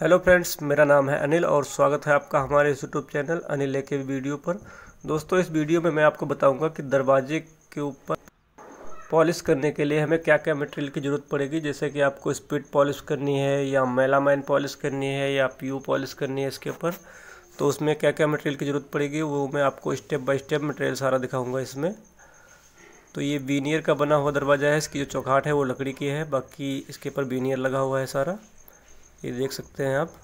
hello friends मेरा नाम है अनिल और स्वागत है आपका हमारे यूट्यूब चैनल अनिल लेके के वीडियो पर दोस्तों इस वीडियो में मैं आपको बताऊंगा कि दरवाजे के ऊपर पॉलिश करने के लिए हमें क्या क्या मटेरियल की ज़रूरत पड़ेगी जैसे कि आपको स्पीड पॉलिश करनी है या मेलामाइन पॉलिश करनी है या पी पॉलिश करनी है इसके ऊपर तो उसमें क्या क्या मटेरियल की ज़रूरत पड़ेगी वो मैं आपको स्टेप बाय स्टेप मटेरियल सारा दिखाऊँगा इसमें तो ये बीनियर का बना हुआ दरवाज़ा है इसकी जो चौखाट है वो लकड़ी की है बाकी इसके ऊपर बीनियर लगा हुआ है सारा ये देख सकते हैं आप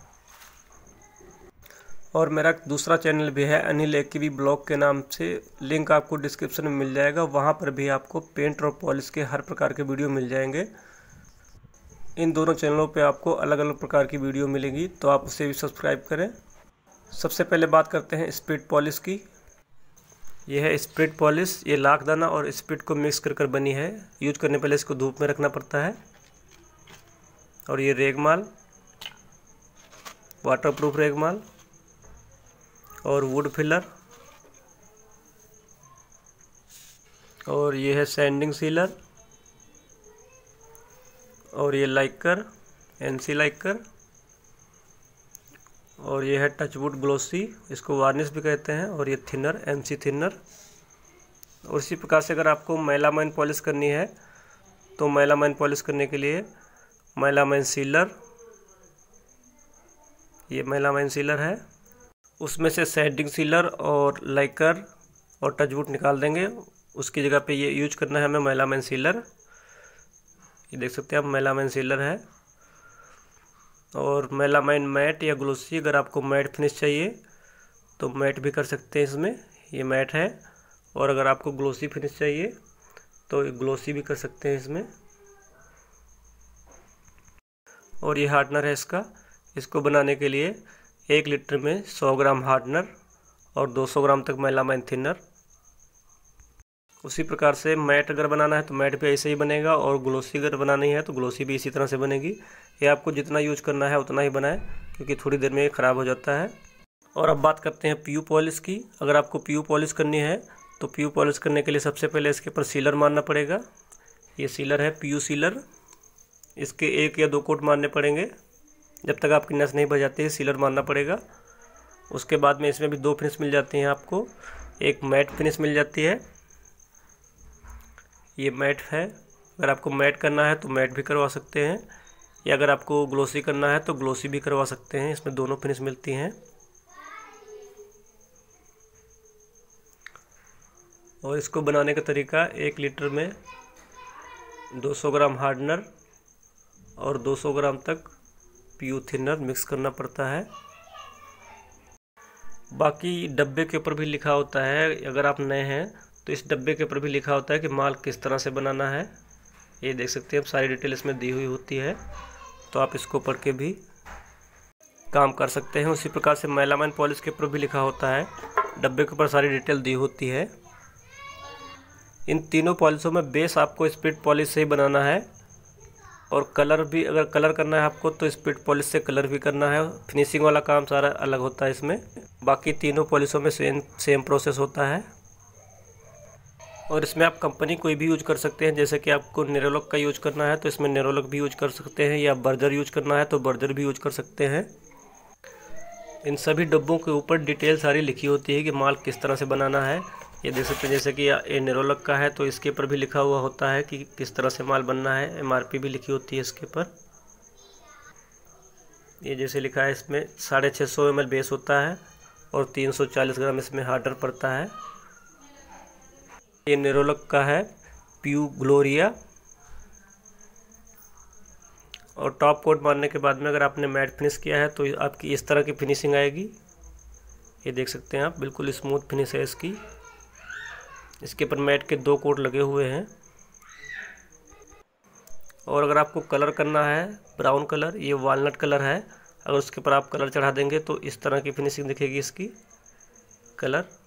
और मेरा दूसरा चैनल भी है अनिल एक भी ब्लॉग के नाम से लिंक आपको डिस्क्रिप्शन में मिल जाएगा वहाँ पर भी आपको पेंट और पॉलिश के हर प्रकार के वीडियो मिल जाएंगे इन दोनों चैनलों पे आपको अलग अलग प्रकार की वीडियो मिलेंगी तो आप उसे भी सब्सक्राइब करें सबसे पहले बात करते हैं स्प्रिट पॉलिश की यह है स्प्रिट पॉलिश ये लाख दाना और स्प्रिट को मिक्स कर कर बनी है यूज करने पहले इसको धूप में रखना पड़ता है और ये रेगमाल वाटर प्रूफ रेगमाल और वुड फिलर और ये है सैंडिंग सीलर और ये लाइकर एनसी लाइकर और ये है टचवुड ग्लोसी इसको वार्निश भी कहते हैं और ये थिनर एनसी थिनर और इसी प्रकार से अगर आपको मैलामाइन पॉलिश करनी है तो मैलामाइन पॉलिश करने के लिए मैलामाइन सीलर ये महिला माइन सीलर है उसमें से सेडिंग सीलर और लाइकर और टचवुड निकाल देंगे उसकी जगह पे ये यूज करना है हमें महिला मैन सीलर ये देख सकते हैं आप महिला मैन सीलर है और मेलामाइन मैट या ग्लोसी अगर आपको मैट फिनिश चाहिए तो मैट भी कर सकते हैं इसमें ये मैट है और अगर आपको ग्लोसी फिनिश चाहिए तो ग्लोसी भी कर सकते हैं इसमें और ये हार्डनर है इसका इसको बनाने के लिए एक लीटर में 100 ग्राम हार्डनर और 200 ग्राम तक मेलामाइन थिनर उसी प्रकार से मैट अगर बनाना है तो मैट भी ऐसे ही बनेगा और ग्लोसी अगर बनानी है तो ग्लोसी भी इसी तरह से बनेगी ये आपको जितना यूज करना है उतना ही बनाए क्योंकि थोड़ी देर में ये ख़राब हो जाता है और अब बात करते हैं पीयू पॉलिश की अगर आपको प्यू पॉलिश करनी है तो प्यू पॉलिश करने के लिए सबसे पहले इसके ऊपर सीलर मारना पड़ेगा ये सीलर है पीयू सीलर इसके एक या दो कोट मारने पड़ेंगे जब तक आपकी नस नहीं बजाती जाती है सीलर मारना पड़ेगा उसके बाद में इसमें भी दो फिनिश मिल जाती हैं आपको एक मैट फिनिश मिल जाती है ये मैट है अगर आपको मैट करना है तो मैट भी करवा सकते हैं या अगर आपको ग्लोसी करना है तो ग्लोसी भी करवा सकते हैं इसमें दोनों फिनिश मिलती हैं और इसको बनाने का तरीका एक लीटर में 200 ग्राम हार्डनर और 200 ग्राम तक पीओ थिनर मिक्स करना पड़ता है बाकी डब्बे के ऊपर भी लिखा होता है अगर आप नए हैं तो इस डब्बे के ऊपर भी लिखा होता है कि माल किस तरह से बनाना है ये देख सकते हैं सारी डिटेल इसमें दी हुई होती है तो आप इसको पढ़ के भी काम कर सकते हैं उसी प्रकार से मैलामाइन पॉलिश के ऊपर भी लिखा होता है डब्बे के ऊपर सारी डिटेल दी होती है इन तीनों पॉलिसों में बेस आपको स्प्रिट पॉलिश से ही बनाना है और कलर भी अगर कलर करना है आपको तो स्पीड पॉलिश से कलर भी करना है फिनिशिंग वाला काम सारा अलग होता है इसमें बाकी तीनों पॉलिशों में सेम सेम प्रोसेस होता है और इसमें आप कंपनी कोई भी यूज कर सकते हैं जैसे कि आपको नेरोलॉक का यूज करना है तो इसमें नेरोलॉक भी यूज कर सकते हैं या बर्जर यूज करना है तो बर्जर भी यूज कर सकते हैं इन सभी डब्बों के ऊपर डिटेल सारी लिखी होती है कि माल किस तरह से बनाना है ये देख सकते हैं जैसे कि ये नेरोलक का है तो इसके ऊपर भी लिखा हुआ होता है कि किस तरह से माल बनना है एमआरपी भी लिखी होती है इसके ऊपर ये जैसे लिखा है इसमें साढ़े छः सौ एम बेस होता है और तीन सौ चालीस ग्राम इसमें हार्डर पड़ता है ये नेरोलक का है प्यू ग्लोरिया और टॉप कोट मारने के बाद में अगर आपने मैट फिनिश किया है तो आपकी इस तरह की फिनिशिंग आएगी ये देख सकते हैं आप बिल्कुल स्मूथ फिनिश है इसकी इसके ऊपर मैट के दो कोट लगे हुए हैं और अगर आपको कलर करना है ब्राउन कलर ये वॉलट कलर है अगर उसके ऊपर आप कलर चढ़ा देंगे तो इस तरह की फिनिशिंग दिखेगी इसकी कलर